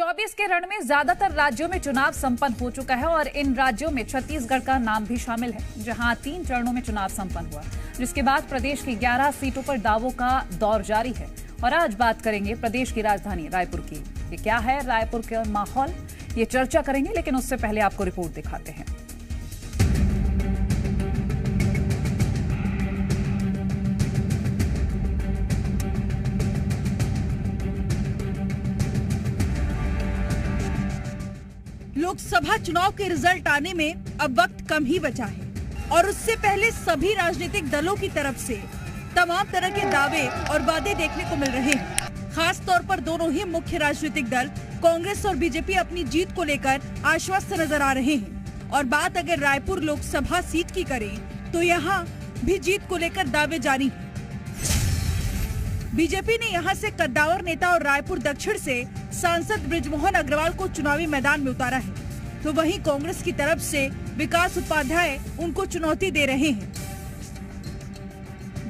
चौबीस के रण में ज्यादातर राज्यों में चुनाव संपन्न हो चुका है और इन राज्यों में छत्तीसगढ़ का नाम भी शामिल है जहां तीन चरणों में चुनाव संपन्न हुआ जिसके बाद प्रदेश की 11 सीटों पर दावों का दौर जारी है और आज बात करेंगे प्रदेश की राजधानी रायपुर की ये क्या है रायपुर का माहौल ये चर्चा करेंगे लेकिन उससे पहले आपको रिपोर्ट दिखाते हैं लोकसभा चुनाव के रिजल्ट आने में अब वक्त कम ही बचा है और उससे पहले सभी राजनीतिक दलों की तरफ से तमाम तरह के दावे और वादे देखने को मिल रहे हैं खास तौर पर दोनों ही मुख्य राजनीतिक दल कांग्रेस और बीजेपी अपनी जीत को लेकर आश्वस्त नजर आ रहे हैं और बात अगर रायपुर लोकसभा सीट की करें तो यहाँ भी जीत को लेकर दावे जारी है बीजेपी ने यहाँ से कद्दावर नेता और रायपुर दक्षिण से सांसद ब्रिजमोहन अग्रवाल को चुनावी मैदान में उतारा है तो वहीं कांग्रेस की तरफ से विकास उपाध्याय उनको चुनौती दे रहे हैं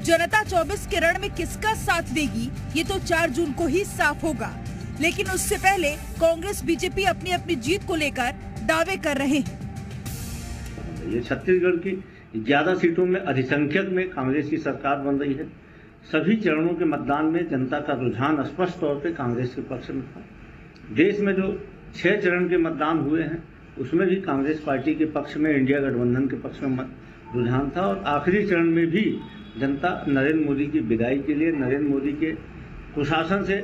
जनता 24 के रण में किसका साथ देगी ये तो 4 जून को ही साफ होगा लेकिन उससे पहले कांग्रेस बीजेपी अपनी अपनी जीत को लेकर दावे कर रहे हैं ये छत्तीसगढ़ की ज्यादा सीटों में अधिसंख्यक में कांग्रेस की सरकार बन रही है सभी चरणों के मतदान में जनता का रुझान स्पष्ट तौर पर कांग्रेस के पक्ष में था देश में जो छह चरण के मतदान हुए हैं उसमें भी कांग्रेस पार्टी के पक्ष में इंडिया गठबंधन के पक्ष में रुझान था और आखिरी चरण में भी जनता नरेंद्र मोदी की विदाई के लिए नरेंद्र मोदी के कुशासन से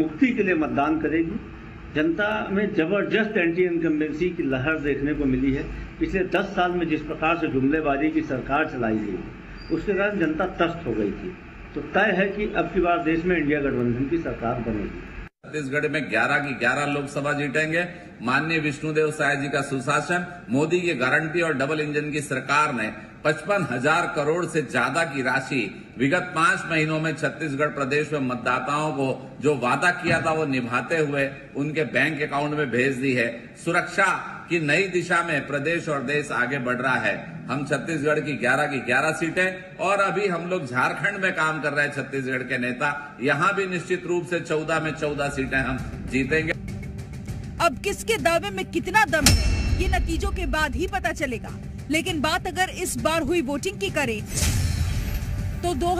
मुक्ति के लिए मतदान करेगी जनता में जबरदस्त एंटी इनकम्बेंसी की लहर देखने को मिली है पिछले दस साल में जिस प्रकार से जुमलेबाजी की सरकार चलाई गई उसके कारण जनता त्रस्त हो गई थी तो तय है कि अब की बार देश में इंडिया गठबंधन की सरकार बनेगी छत्तीसगढ़ में 11 की 11 लोकसभा जीतेंगे माननीय विष्णुदेव साय जी का सुशासन मोदी की गारंटी और डबल इंजन की सरकार ने पचपन हजार करोड़ से ज्यादा की राशि विगत पांच महीनों में छत्तीसगढ़ प्रदेश में मतदाताओं को जो वादा किया था वो निभाते हुए उनके बैंक अकाउंट में भेज दी है सुरक्षा कि नई दिशा में प्रदेश और देश आगे बढ़ रहा है हम छत्तीसगढ़ की 11 की 11 सीटें और अभी हम लोग झारखंड में काम कर रहे हैं छत्तीसगढ़ के नेता यहाँ भी निश्चित रूप से 14 में 14 सीटें हम जीतेंगे अब किसके दावे में कितना दम है ये नतीजों के बाद ही पता चलेगा लेकिन बात अगर इस बार हुई वोटिंग की करे तो दो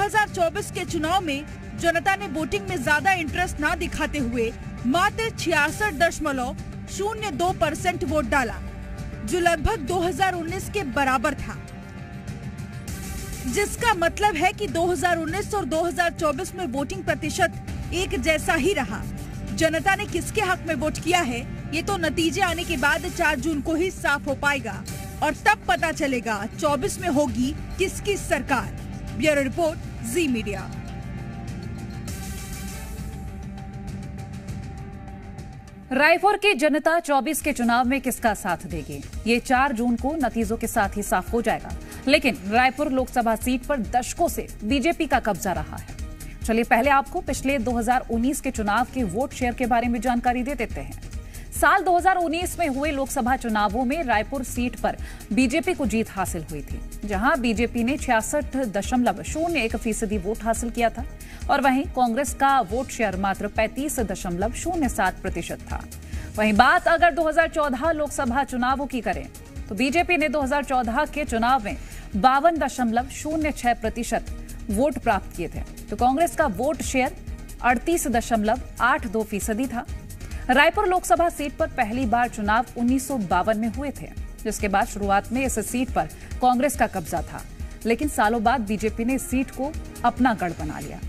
के चुनाव में जनता ने वोटिंग में ज्यादा इंटरेस्ट न दिखाते हुए मात्र छियासठ दशमलव शून्य दो परसेंट वोट डाला जो लगभग 2019 के बराबर था जिसका मतलब है कि 2019 और 2024 में वोटिंग प्रतिशत एक जैसा ही रहा जनता ने किसके हक में वोट किया है ये तो नतीजे आने के बाद 4 जून को ही साफ हो पाएगा और तब पता चलेगा 24 में होगी किसकी सरकार bureau report Zee media Raipur की जनता 24 के चुनाव में किसका साथ देगी ये 4 जून को नतीजों के साथ ही साफ हो जाएगा लेकिन रायपुर लोकसभा सीट पर दशकों से बीजेपी का कब्जा रहा है चलिए पहले आपको पिछले 2019 के चुनाव के वोट शेयर के बारे में जानकारी दे देते हैं साल 2019 में हुए लोकसभा चुनावों में रायपुर सीट पर बीजेपी को जीत हासिल हुई थी जहां बीजेपी ने छियासठ दशमलव शून्य एक फीसदी वोट हासिल किया था और वहीं कांग्रेस का वोट शेयर मात्र पैंतीस दशमलव शून्य सात प्रतिशत था वहीं बात अगर 2014 लोकसभा चुनावों की करें तो बीजेपी ने 2014 के चुनाव में बावन दशमलव शून्य छह प्रतिशत वोट प्राप्त किए थे तो कांग्रेस का वोट शेयर अड़तीस दशमलव आठ दो फीसदी था रायपुर लोकसभा सीट पर पहली बार चुनाव उन्नीस में हुए थे जिसके बाद शुरुआत में इस सीट पर कांग्रेस का कब्जा था लेकिन सालों बाद बीजेपी ने इस सीट को अपना गढ़ बना लिया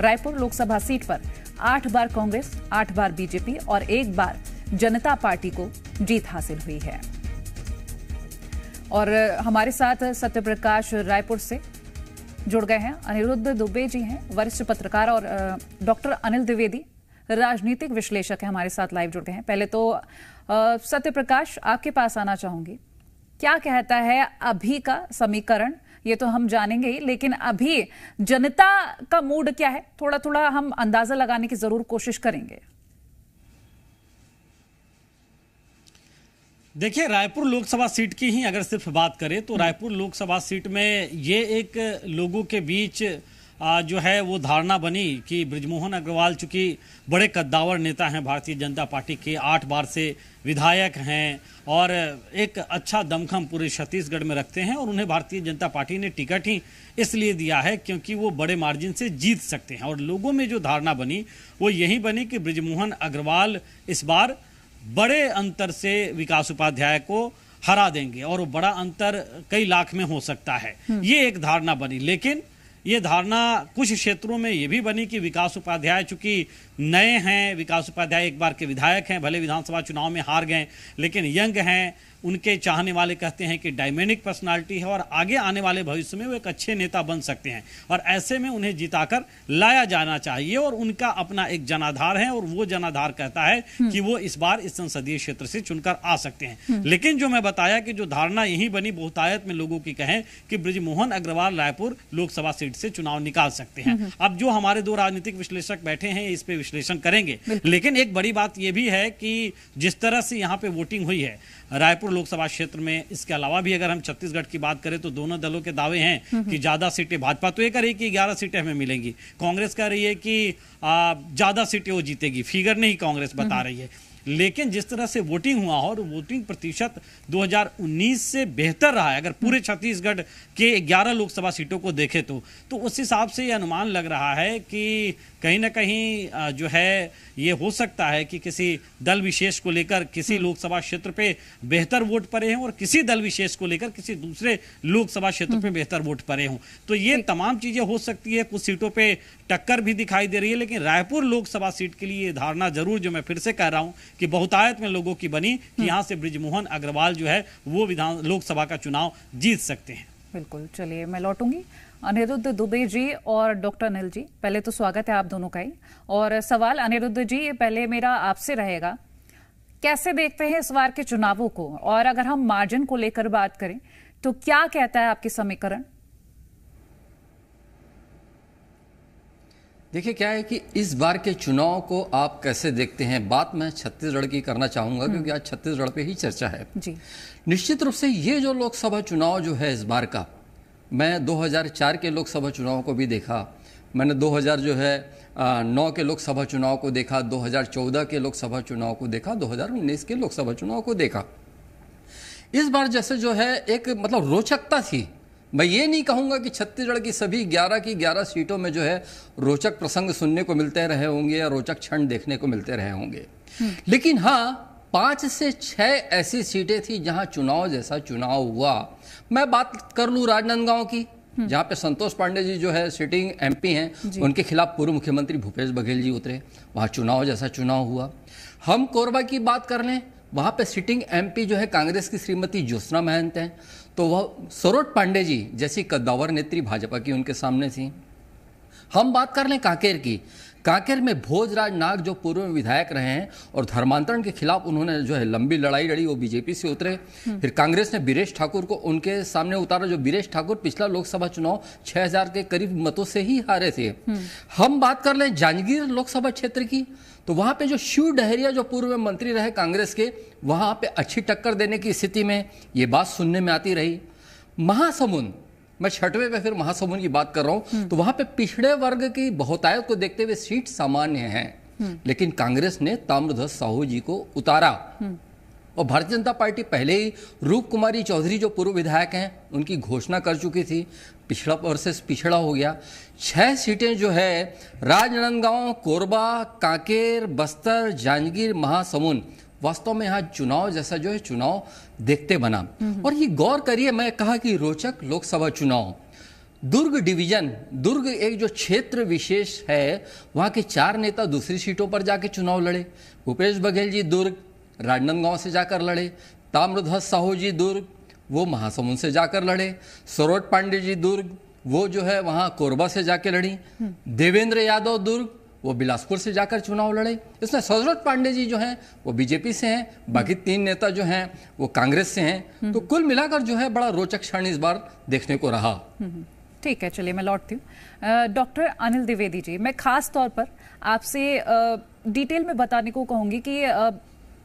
रायपुर लोकसभा सीट पर आठ बार कांग्रेस आठ बार बीजेपी और एक बार जनता पार्टी को जीत हासिल हुई है और हमारे साथ सत्यप्रकाश रायपुर से जुड़ गए हैं अनिरुद्ध दुबे जी हैं वरिष्ठ पत्रकार और डॉक्टर अनिल द्विवेदी राजनीतिक विश्लेषक है हमारे साथ लाइव जुड़ गए हैं पहले तो सत्यप्रकाश आपके पास आना चाहूंगी क्या कहता है अभी का समीकरण ये तो हम जानेंगे ही लेकिन अभी जनता का मूड क्या है थोड़ा थोड़ा हम अंदाजा लगाने की जरूर कोशिश करेंगे देखिए रायपुर लोकसभा सीट की ही अगर सिर्फ बात करें तो रायपुर लोकसभा सीट में ये एक लोगों के बीच जो है वो धारणा बनी कि ब्रजमोहन अग्रवाल चूंकि बड़े कद्दावर नेता हैं भारतीय जनता पार्टी के आठ बार से विधायक हैं और एक अच्छा दमखम पूरे छत्तीसगढ़ में रखते हैं और उन्हें भारतीय जनता पार्टी ने टिकट ही इसलिए दिया है क्योंकि वो बड़े मार्जिन से जीत सकते हैं और लोगों में जो धारणा बनी वो यही बनी कि ब्रजमोहन अग्रवाल इस बार बड़े अंतर से विकास उपाध्याय को हरा देंगे और वो बड़ा अंतर कई लाख में हो सकता है हम्म। ये एक धारणा बनी लेकिन ये धारणा कुछ क्षेत्रों में ये भी बनी कि विकास उपाध्याय चूंकि नए हैं विकास उपाध्याय एक बार के विधायक हैं भले विधानसभा चुनाव में हार गए लेकिन यंग हैं उनके चाहने वाले कहते हैं कि डायमेनिक पर्सनालिटी है और आगे आने वाले भविष्य में वो एक अच्छे नेता बन सकते हैं और ऐसे में उन्हें जिताकर लाया जाना चाहिए और उनका अपना एक जनाधार है और वो जनाधार कहता है हम्म। कि वो इस बार इस संसदीय क्षेत्र से चुनकर आ सकते हैं हम्म। लेकिन जो मैं बताया कि जो धारणा यही बनी बहुतायत में लोगों की कहें कि ब्रजमोहन अग्रवाल रायपुर लोकसभा सीट से चुनाव निकाल सकते हैं हम्म। अब जो हमारे दो राजनीतिक विश्लेषक बैठे हैं इस पे विश्लेषण करेंगे लेकिन एक बड़ी बात यह भी है कि जिस तरह से यहाँ पे वोटिंग हुई है रायपुर लोकसभा क्षेत्र में इसके अलावा भी अगर हम छत्तीसगढ़ की बात करें तो दोनों दलों के दावे हैं हम्म, हम्म। कि ज्यादा सीटें भाजपा तो ये कह रही है कि ग्यारह सीटें हमें मिलेंगी कांग्रेस कह रही है कि ज्यादा सीटें वो जीतेगी फिगर नहीं कांग्रेस बता हम्म, रही है लेकिन जिस तरह से वोटिंग हुआ और वोटिंग प्रतिशत 2019 से बेहतर रहा है अगर पूरे हम्म। छत्तीसगढ़ के 11 लोकसभा सीटों को देखें तो तो उस हिसाब से ये अनुमान लग रहा है कि कहीं ना कहीं जो है ये हो सकता है कि किसी दल विशेष को लेकर किसी हम्म। लोकसभा क्षेत्र पे बेहतर वोट पड़े हों और किसी दल विशेष को लेकर किसी दूसरे लोकसभा क्षेत्र पे हम्म। बेहतर वोट पड़े हों तो ये तमाम चीजें हो सकती है कुछ सीटों पे टक्कर भी दिखाई दे रही है लेकिन रायपुर लोकसभा सीट के लिए ये धारणा जरूर जो मैं फिर से कह रहा हूँ कि बहुतायत में लोगों की बनी कि यहाँ से ब्रिजमोहन अग्रवाल जो है वो विधान लोकसभा का चुनाव जीत सकते हैं बिल्कुल चलिए मैं लौटूंगी अनिरुद्ध दुबे जी और डॉक्टर अनिल जी पहले तो स्वागत है आप दोनों का ही और सवाल अनिरुद्ध जी पहले मेरा आपसे रहेगा कैसे देखते हैं इस बार के चुनावों को और अगर हम मार्जिन को लेकर बात करें तो क्या कहता है आपके समीकरण देखिए क्या है कि इस बार के चुनाव को आप कैसे देखते हैं बात मैं छत्तीसगढ़ की करना चाहूंगा हम्म। क्योंकि आज छत्तीसगढ़ पे ही चर्चा है जी निश्चित रूप से ये जो लोकसभा चुनाव जो है इस बार का मैं 2004 के लोकसभा चुनाव को भी देखा मैंने 2000 जो है नौ के लोकसभा चुनाव को देखा 2014 के लोकसभा चुनाव को देखा 2019 के लोकसभा चुनाव को देखा इस बार जैसे जो है एक मतलब रोचकता थी मैं ये नहीं कहूँगा कि छत्तीसगढ़ की सभी 11 की 11 सीटों में जो है रोचक प्रसंग सुनने को मिलते रहे होंगे या रोचक क्षण देखने को मिलते रहे होंगे हम्म। लेकिन हाँ पाँच से छः ऐसी सीटें थी जहाँ चुनाव जैसा चुनाव हुआ मैं बात कर लूँ राजनांदगांव की हम्म। जहाँ पे संतोष पांडे जी जो है सिटिंग एमपी हैं उनके खिलाफ पूर्व मुख्यमंत्री भूपेश बघेल जी उतरे वहाँ चुनाव जैसा चुनाव हुआ हम कोरबा की बात कर लें वहाँ पे सिटिंग एमपी जो है कांग्रेस की श्रीमती ज्योत्ना महंत हैं तो वह सरोज पांडे जी जैसी कद्दावर नेत्री भाजपा की उनके सामने थी हम बात कर लें कांकेर की कांकेर में भोजराज नाग जो पूर्व विधायक रहे हैं और धर्मांतरण के खिलाफ उन्होंने जो है लंबी लड़ाई लड़ी वो बीजेपी से उतरे हम्म। फिर कांग्रेस ने बीरेश ठाकुर को उनके सामने उतारा जो बीरेश ठाकुर पिछला लोकसभा चुनाव 6000 के करीब मतों से ही हारे थे हम्म। हम बात कर लें जांजगीर लोकसभा क्षेत्र की तो वहाँ पे जो शिव डहरिया जो पूर्व मंत्री रहे कांग्रेस के वहाँ पे अच्छी टक्कर देने की स्थिति में ये बात सुनने में आती रही महासमुंद मैं छठवें पे फिर महासमुंद की बात कर रहा हूँ हम्म। तो वहाँ पे पिछड़े वर्ग की बहुतायत को देखते हुए सीट सामान्य है हम्म। लेकिन कांग्रेस ने ताम्रध्वज साहू जी को उतारा हम्म। और भारतीय जनता पार्टी पहले ही रूप कुमारी चौधरी जो पूर्व विधायक हैं उनकी घोषणा कर चुकी थी पिछड़ा वर्सेस पिछड़ा हो गया छह सीटें जो है राजनांदगांव कोरबा कांकेर बस्तर जांजगीर महासमुंद वास्तव में यहाँ चुनाव जैसा जो है चुनाव देखते बना हम्म। और ये गौर करिए मैं कहा कि रोचक लोकसभा चुनाव दुर्ग डिवीजन दुर्ग एक जो क्षेत्र विशेष है वहां के चार नेता दूसरी सीटों पर जाके चुनाव लड़े भूपेश बघेल जी दुर्ग राजनांदगांव से जाकर लड़े ताम्रध्वज साहू जी दुर्ग वो महासमुंद से जाकर लड़े सरोज पांडे जी दुर्ग वो जो है वहाँ कोरबा से जाकर लड़ी हम्म। देवेंद्र यादव दुर्ग वो बिलासपुर से जाकर चुनाव लड़े इसमें सरोज पांडे जी जो हैं वो बीजेपी से हैं बाकी हम्म। तीन नेता जो हैं वो कांग्रेस से हैं हम्म। तो कुल मिलाकर जो है बड़ा रोचक क्षण इस बार देखने को रहा ठीक है चलिए मैं लौटती हूँ डॉक्टर अनिल द्विवेदी जी मैं खास तौर पर आपसे डिटेल में बताने को कहूँगी कि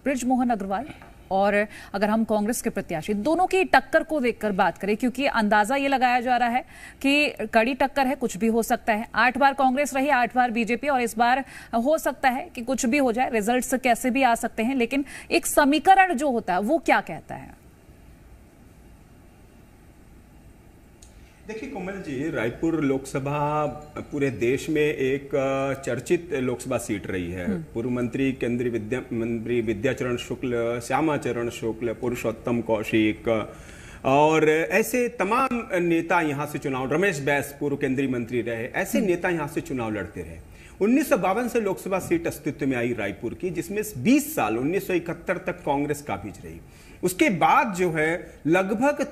ब्रिजमोहन अग्रवाल और अगर हम कांग्रेस के प्रत्याशी दोनों की टक्कर को देखकर बात करें क्योंकि अंदाजा ये लगाया जा रहा है कि कड़ी टक्कर है कुछ भी हो सकता है आठ बार कांग्रेस रही आठ बार बीजेपी और इस बार हो सकता है कि कुछ भी हो जाए रिजल्ट्स कैसे भी आ सकते हैं लेकिन एक समीकरण जो होता है वो क्या कहता है देखिए कोमल जी रायपुर लोकसभा पूरे देश में एक चर्चित लोकसभा सीट रही है हम्म। पूर्व मंत्री केंद्रीय विद्या मंत्री विद्याचरण शुक्ल श्यामाचरण शुक्ल पुरुषोत्तम कौशिक और ऐसे तमाम नेता यहाँ से चुनाव रमेश बैस पूर्व केंद्रीय मंत्री रहे ऐसे हम्म। नेता यहाँ से चुनाव लड़ते रहे उन्नीस से लोकसभा सीट अस्तित्व में आई रायपुर की जिसमें 20 साल 1971 तक कांग्रेस काबिज रही उसके बाद जो है लगभग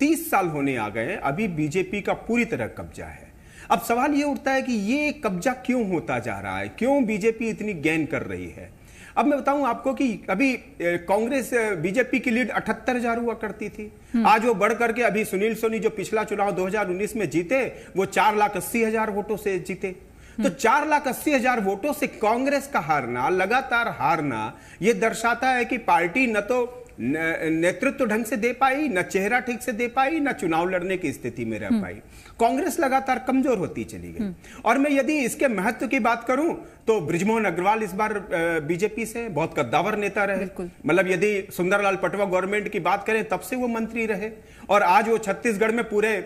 तीस साल होने आ गए अभी बीजेपी का पूरी तरह कब्जा है अब सवाल ये उठता है कि ये कब्जा क्यों होता जा रहा है क्यों बीजेपी इतनी गेन कर रही है अब मैं बताऊं आपको कि अभी कांग्रेस बीजेपी की लीड अठहत्तर हजार हुआ करती थी हम्म। आज वो बढ़ करके अभी सुनील सोनी जो पिछला चुनाव 2019 में जीते वो चार लाख अस्सी हजार वोटों से जीते हम्म। तो चार लाख अस्सी हजार वोटों से कांग्रेस का हारना लगातार हारना ये दर्शाता है कि पार्टी न तो नेतृत्व ढंग से दे पाई न चेहरा ठीक से दे पाई न चुनाव लड़ने की स्थिति में रह हम्म। पाई कांग्रेस लगातार कमजोर होती चली गई हम्म। और मैं यदि इसके महत्व की बात करूं तो ब्रिजमोहन अग्रवाल इस बार बीजेपी से बहुत कद्दावर नेता रहे मतलब यदि सुंदरलाल पटवा गवर्नमेंट की बात करें तब से वो मंत्री रहे और आज वो छत्तीसगढ़ में पूरे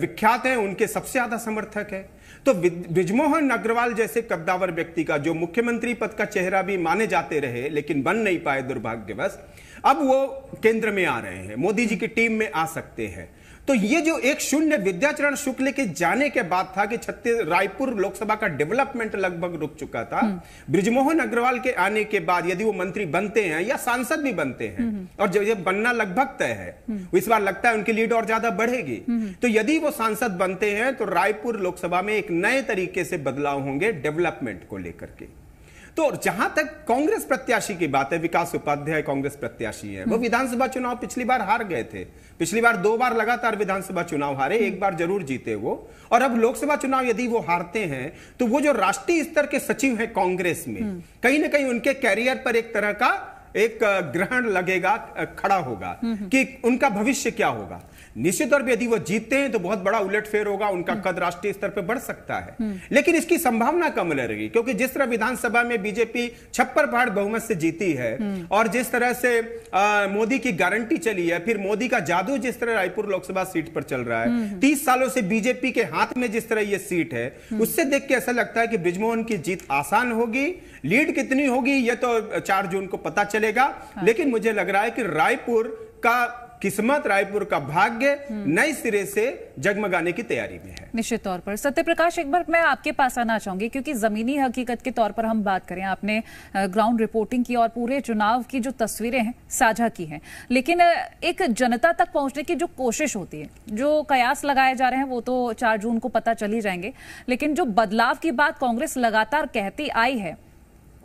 विख्यात हैं उनके सबसे ज्यादा समर्थक है तो ब्रिजमोहन अग्रवाल जैसे कद्दावर व्यक्ति का जो मुख्यमंत्री पद का चेहरा भी माने जाते रहे लेकिन बन नहीं पाए दुर्भाग्यवश अब वो केंद्र में आ रहे हैं मोदी जी की टीम में आ सकते हैं तो ये जो एक शून्य विद्याचरण शुक्ल के जाने के बाद था कि छत्तीस रायपुर लोकसभा का डेवलपमेंट लगभग रुक चुका था हम्म। ब्रिजमोहन अग्रवाल के आने के बाद यदि वो मंत्री बनते हैं या सांसद भी बनते हैं हम्म। और जब ये बनना लगभग तय है हम्म। तो इस बार लगता है उनकी लीड और ज्यादा बढ़ेगी तो यदि वो सांसद बनते हैं तो रायपुर लोकसभा में एक नए तरीके से बदलाव होंगे डेवलपमेंट को लेकर के तो जहां तक कांग्रेस प्रत्याशी की बात है विकास उपाध्याय कांग्रेस प्रत्याशी है वो हम्म। विधानसभा चुनाव पिछली बार हार गए थे पिछली बार दो बार लगातार विधानसभा चुनाव हारे एक बार जरूर जीते वो और अब लोकसभा चुनाव यदि वो हारते हैं तो वो जो राष्ट्रीय स्तर के सचिव है कांग्रेस में हम्म। कहीं ना कहीं उनके कैरियर पर एक तरह का एक ग्रहण लगेगा खड़ा होगा हम्म, हम्म। कि उनका भविष्य क्या होगा निश्चित तौर पर यदि वो जीतते हैं तो बहुत बड़ा उलटफेर होगा उनका हम्म। कद राष्ट्रीय स्तर पर बढ़ सकता है लेकिन इसकी संभावना कम लग रही क्योंकि जिस तरह विधानसभा में बीजेपी छप्पर पहाड़ बहुमत से जीती है और जिस तरह से मोदी की गारंटी चली है फिर मोदी का जादू जिस तरह रायपुर लोकसभा सीट पर चल रहा है तीस सालों से बीजेपी के हाथ में जिस तरह यह सीट है उससे देख के ऐसा लगता है कि ब्रिजमोहन की जीत आसान होगी लीड कितनी होगी यह तो चार जून को पता चले चलेगा हाँ। लेकिन मुझे लग रहा है कि रायपुर का किस्मत रायपुर का भाग्य हम्म। नए सिरे से जगमगाने की तैयारी में है निश्चित तौर पर सत्यप्रकाश एक बार मैं आपके पास आना चाहूंगी क्योंकि जमीनी हकीकत के तौर पर हम बात करें आपने ग्राउंड रिपोर्टिंग की और पूरे चुनाव की जो तस्वीरें हैं साझा की हैं लेकिन एक जनता तक पहुंचने की जो कोशिश होती है जो कयास लगाए जा रहे हैं वो तो चार जून को पता चल ही जाएंगे लेकिन जो बदलाव की बात कांग्रेस लगातार कहती आई है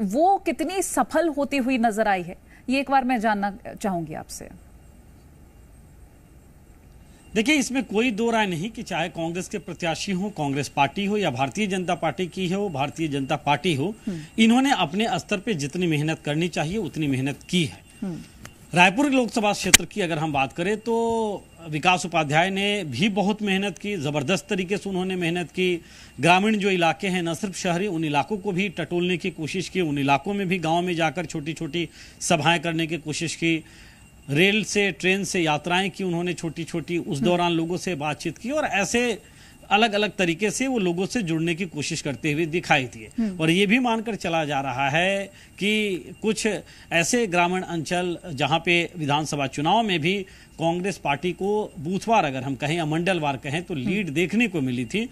वो कितनी सफल होती हुई नजर आई है ये एक बार मैं जानना चाहूंगी आपसे देखिए इसमें कोई दो राय नहीं कि चाहे कांग्रेस के प्रत्याशी हो कांग्रेस पार्टी हो या भारतीय जनता पार्टी की हो भारतीय जनता पार्टी हो हम्म। इन्होंने अपने स्तर पे जितनी मेहनत करनी चाहिए उतनी मेहनत की है हम्म। रायपुर लोकसभा क्षेत्र की अगर हम बात करें तो विकास उपाध्याय ने भी बहुत मेहनत की ज़बरदस्त तरीके से उन्होंने मेहनत की ग्रामीण जो इलाके हैं न सिर्फ शहरी उन इलाकों को भी टटोलने की कोशिश की उन इलाकों में भी गांव में जाकर छोटी छोटी सभाएं करने की कोशिश की रेल से ट्रेन से यात्राएं की उन्होंने छोटी छोटी उस दौरान लोगों से बातचीत की और ऐसे अलग अलग तरीके से वो लोगों से जुड़ने की कोशिश करते हुए दिखाई दिए हम्म। और ये भी मानकर चला जा रहा है कि कुछ ऐसे ग्रामीण अंचल जहाँ पे विधानसभा चुनाव में भी कांग्रेस पार्टी को बूथवार अगर हम कहें या मंडलवार कहें तो हम्म। लीड देखने को मिली थी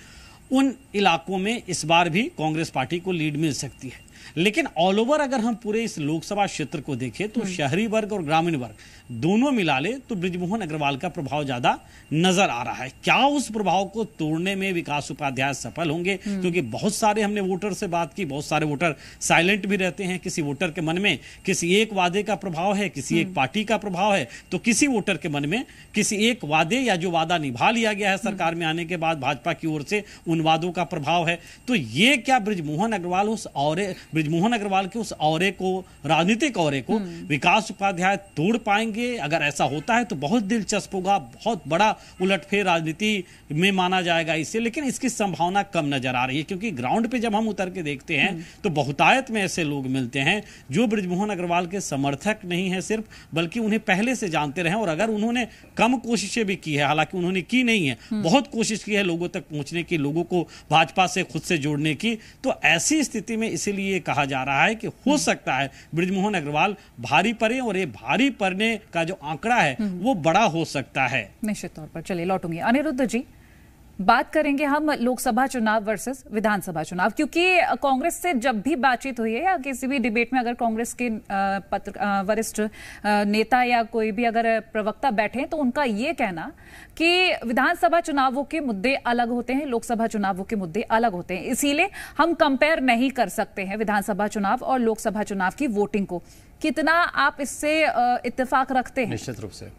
उन इलाकों में इस बार भी कांग्रेस पार्टी को लीड मिल सकती है लेकिन ऑल ओवर अगर हम पूरे इस लोकसभा क्षेत्र को देखें तो हम्म। शहरी वर्ग और ग्रामीण वर्ग दोनों मिला ले तो ब्रिजमोहन अग्रवाल का प्रभाव ज्यादा नजर आ रहा है क्या उस प्रभाव को तोड़ने में विकास उपाध्याय सफल होंगे हम्म। क्योंकि बहुत सारे हमने वोटर से बात की बहुत सारे वोटर साइलेंट भी रहते हैं किसी वोटर के मन में किसी एक वादे का प्रभाव है किसी एक हम्म। पार्टी का प्रभाव है तो किसी वोटर के मन में किसी एक वादे या जो वादा निभा लिया गया है सरकार में आने के बाद भाजपा की ओर से उन वादों का प्रभाव है तो ये क्या ब्रिजमोहन अग्रवाल उस और ब्रिजमोहन अग्रवाल के उस और को राजनीतिक और को हम्म। विकास उपाध्याय तोड़ पाएंगे अगर ऐसा होता है तो बहुत दिलचस्प होगा बहुत बड़ा उलटफेर राजनीति में माना जाएगा इसे लेकिन इसकी संभावना कम नजर आ रही है क्योंकि ग्राउंड पे जब हम उतर के देखते हैं हम्म। तो बहुतायत में ऐसे लोग मिलते हैं जो ब्रिजमोहन अग्रवाल के समर्थक नहीं है सिर्फ बल्कि उन्हें पहले से जानते रहे और अगर उन्होंने कम कोशिशें भी की है हालांकि उन्होंने की नहीं है हम्म। बहुत कोशिश की है लोगों तक पहुंचने की लोगों को भाजपा से खुद से जोड़ने की तो ऐसी स्थिति में इसीलिए कहा जा रहा है कि हो हम्म। सकता है ब्रिजमोहन अग्रवाल भारी पड़े और ये भारी पड़ने का जो आंकड़ा है हम्म। वो बड़ा हो सकता है निश्चित तौर पर चलिए लौटूंगी अनिरुद्ध जी बात करेंगे हम लोकसभा चुनाव वर्सेस विधानसभा चुनाव क्योंकि कांग्रेस से जब भी बातचीत हुई है या किसी भी डिबेट में अगर कांग्रेस के पत्र वरिष्ठ नेता या कोई भी अगर प्रवक्ता बैठे हैं तो उनका ये कहना कि विधानसभा चुनावों के मुद्दे अलग होते हैं लोकसभा चुनावों के मुद्दे अलग होते हैं इसीलिए हम कंपेयर नहीं कर सकते हैं विधानसभा चुनाव और लोकसभा चुनाव की वोटिंग को कितना आप इससे इतफाक रखते हैं निश्चित रूप से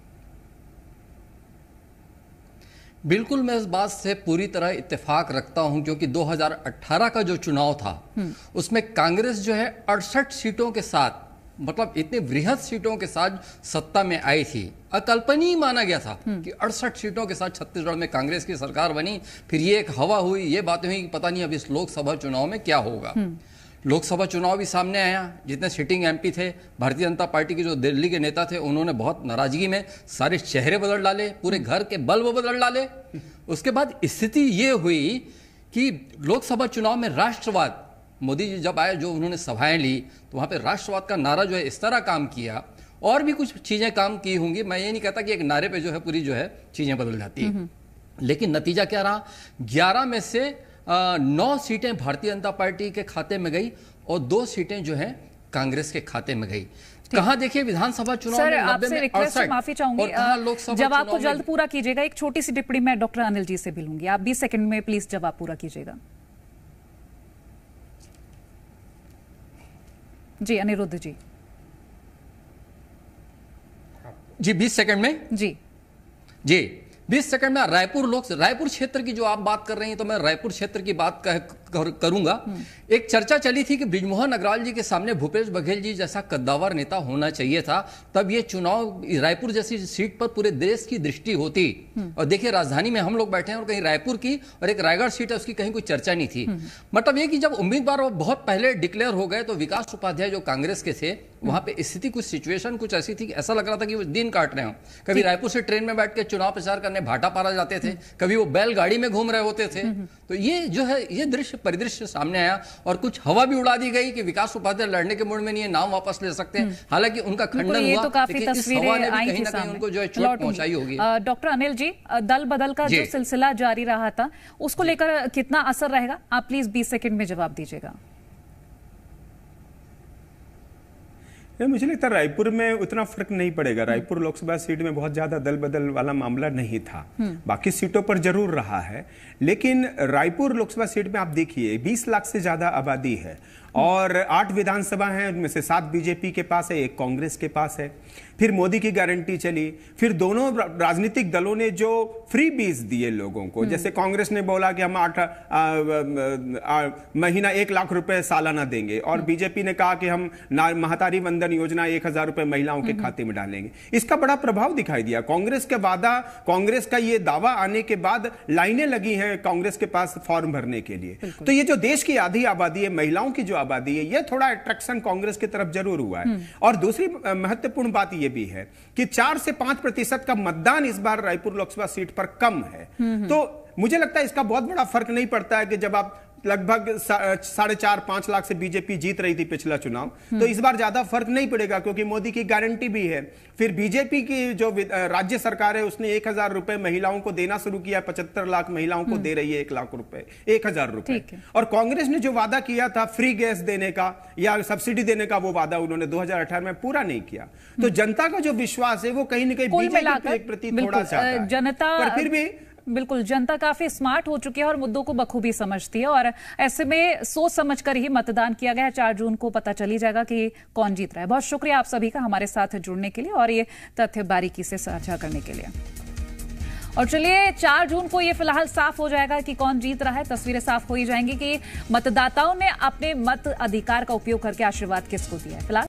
बिल्कुल मैं इस बात से पूरी तरह इत्तेफाक रखता हूं क्योंकि 2018 का जो चुनाव था हम्म। उसमें कांग्रेस जो है अड़सठ सीटों के साथ मतलब इतने वृहद सीटों के साथ सत्ता में आई थी अकल्पनीय माना गया था हम्म। कि अड़सठ सीटों के साथ छत्तीसगढ़ में कांग्रेस की सरकार बनी फिर ये एक हवा हुई ये बातें हुई कि पता नहीं अब इस लोकसभा चुनाव में क्या होगा हम्म। लोकसभा चुनाव भी सामने आया जितने सिटिंग एमपी थे भारतीय जनता पार्टी के जो दिल्ली के नेता थे उन्होंने बहुत नाराजगी में सारे चेहरे बदल डाले पूरे घर के बल्ब बदल डाले उसके बाद स्थिति ये हुई कि लोकसभा चुनाव में राष्ट्रवाद मोदी जी जब आए जो उन्होंने सभाएं ली तो वहाँ पर राष्ट्रवाद का नारा जो है इस तरह काम किया और भी कुछ चीज़ें काम की होंगी मैं ये नहीं कहता कि एक नारे पे जो है पूरी जो है चीज़ें बदल जाती है हम्म। लेकिन नतीजा क्या रहा ग्यारह में से नौ सीटें भारतीय जनता पार्टी के खाते में गई और दो सीटें जो है कांग्रेस के खाते में गई कहा देखिए विधानसभा चुनाव में आपसे रिक्वेस्ट माफी चाहूंगी जवाब को जल्द पूरा कीजिएगा एक छोटी सी टिप्पणी मैं डॉक्टर अनिल जी से भी लूंगी आप 20 सेकंड में प्लीज जवाब पूरा कीजिएगा जी अनिरुद्ध जी जी 20 सेकंड में जी जी बीस सेकंड में रायपुर लोक रायपुर क्षेत्र की जो आप बात कर रही हैं तो मैं रायपुर क्षेत्र की बात कह करूंगा एक चर्चा चली थी कि ब्रिजमोहन अग्रवाल जी के सामने भूपेश बघेल जी जैसा कद्दावर नेता होना चाहिए था तब ये चुनाव रायपुर जैसी सीट पर पूरे देश की दृष्टि होती हम्म। और देखिए राजधानी में हम लोग बैठे हैं और कहीं रायपुर की और एक रायगढ़ सीट है उसकी कहीं कोई चर्चा नहीं थी हम्म। मतलब ये कि जब उम्मीदवार बहुत पहले डिक्लेयर हो गए तो विकास उपाध्याय जो कांग्रेस के थे वहां पे स्थिति कुछ सिचुएशन कुछ ऐसी थी ऐसा लग रहा था कि वो दिन काट रहे हो कभी रायपुर से ट्रेन में बैठ के चुनाव प्रचार करने भाटा पारा जाते थे हम्म। कभी वो बैलगाड़ी में घूम रहे होते थे तो ये जो है ये दृश्य परिदृश्य सामने आया और कुछ हवा भी उड़ा दी गई कि विकास उपाध्याय लड़ने के मूड में नहीं है नाम वापस ले सकते हैं हम्म। हालांकि उनका खंडन हुआ तो काफी तस्वीरें आई थी उनको जो है चोट पहुंचाई होगी डॉक्टर अनिल जी दल बदल का जो सिलसिला जारी रहा था उसको लेकर कितना असर रहेगा आप प्लीज बीस सेकेंड में जवाब दीजिएगा नहीं मुझे लगता है रायपुर में उतना फर्क नहीं पड़ेगा हम्म। रायपुर लोकसभा सीट में बहुत ज़्यादा दल बदल वाला मामला नहीं था हम्म। बाकी सीटों पर जरूर रहा है लेकिन रायपुर लोकसभा सीट में आप देखिए 20 लाख से ज़्यादा आबादी है और आठ विधानसभा हैं उनमें से सात बीजेपी के पास है एक कांग्रेस के पास है फिर मोदी की गारंटी चली फिर दोनों राजनीतिक दलों ने जो फ्री बीज दिए लोगों को हम्म। जैसे कांग्रेस ने बोला कि हम आठ महीना एक लाख रुपए सालाना देंगे और हम्म। बीजेपी ने कहा कि हम महातारी वंदन योजना एक हजार रुपए महिलाओं के हम्म। खाते में डालेंगे इसका बड़ा प्रभाव दिखाई दिया कांग्रेस का वादा कांग्रेस का ये दावा आने के बाद लाइनें लगी हैं कांग्रेस के पास फॉर्म भरने के लिए तो ये जो देश की आधी आबादी है महिलाओं की जो आबादी है ये थोड़ा अट्रैक्शन कांग्रेस की तरफ जरूर हुआ है हम्म। और दूसरी महत्वपूर्ण बात यह भी है कि चार से पांच प्रतिशत का मतदान इस बार रायपुर लोकसभा सीट पर कम है हम्म, हम्म। तो मुझे लगता है इसका बहुत बड़ा फर्क नहीं पड़ता है कि जब आप लगभग साढ़े चार पांच लाख से बीजेपी जीत रही थी पिछला चुनाव तो इस बार ज्यादा फर्क नहीं पड़ेगा क्योंकि मोदी की गारंटी भी है फिर बीजेपी की जो राज्य सरकार है उसने एक हजार रुपए महिलाओं को देना शुरू किया पचहत्तर लाख महिलाओं को दे रही है एक लाख रुपए एक हजार रुपए और कांग्रेस ने जो वादा किया था फ्री गैस देने का या सब्सिडी देने का वो वादा उन्होंने दो में पूरा नहीं किया तो हम्म। जनता का जो विश्वास है वो कहीं ना कहीं बीजेपी के प्रति थोड़ा सा जनता फिर भी बिल्कुल जनता काफी स्मार्ट हो चुकी है और मुद्दों को बखूबी समझती है और ऐसे में सोच समझ कर ही मतदान किया गया है चार जून को पता चली जाएगा कि कौन जीत रहा है बहुत शुक्रिया आप सभी का हमारे साथ जुड़ने के लिए और ये तथ्य बारीकी से साझा करने के लिए और चलिए चार जून को ये फिलहाल साफ हो जाएगा कि कौन जीत रहा है तस्वीरें साफ हो ही जाएंगी कि मतदाताओं ने अपने मत अधिकार का उपयोग करके आशीर्वाद किसको दिया है फिलहाल